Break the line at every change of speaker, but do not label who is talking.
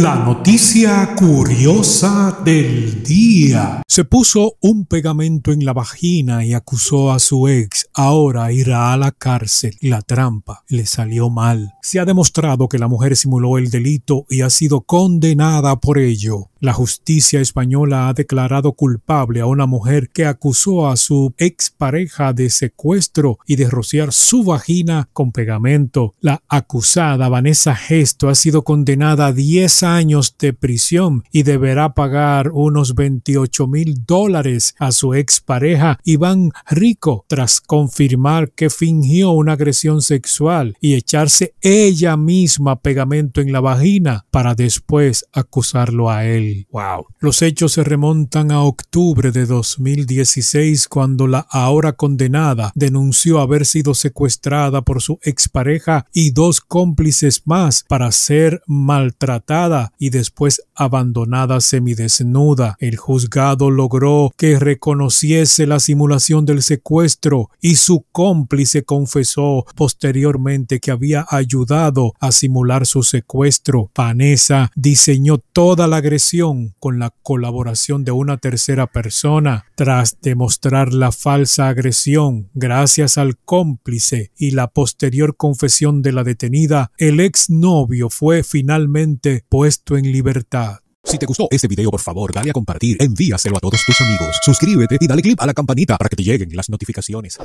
La noticia curiosa del día. Se puso un pegamento en la vagina y acusó a su ex. Ahora irá a la cárcel. La trampa le salió mal. Se ha demostrado que la mujer simuló el delito y ha sido condenada por ello. La justicia española ha declarado culpable a una mujer que acusó a su ex pareja de secuestro y de rociar su vagina con pegamento. La acusada Vanessa Gesto ha sido condenada a 10 años de prisión y deberá pagar unos 28 mil dólares a su expareja Iván Rico tras confirmar que fingió una agresión sexual y echarse ella misma pegamento en la vagina para después acusarlo a él. Wow. Los hechos se remontan a octubre de 2016 cuando la ahora condenada denunció haber sido secuestrada por su expareja y dos cómplices más para ser maltratada y después abandonada semidesnuda. El juzgado logró que reconociese la simulación del secuestro y su cómplice confesó posteriormente que había ayudado a simular su secuestro. Vanessa diseñó toda la agresión con la colaboración de una tercera persona. Tras demostrar la falsa agresión gracias al cómplice y la posterior confesión de la detenida, el exnovio fue finalmente puesto en libertad.
Si te gustó este video, por favor, dale a compartir, envíaselo a todos tus amigos, suscríbete y dale clip a la campanita para que te lleguen las notificaciones.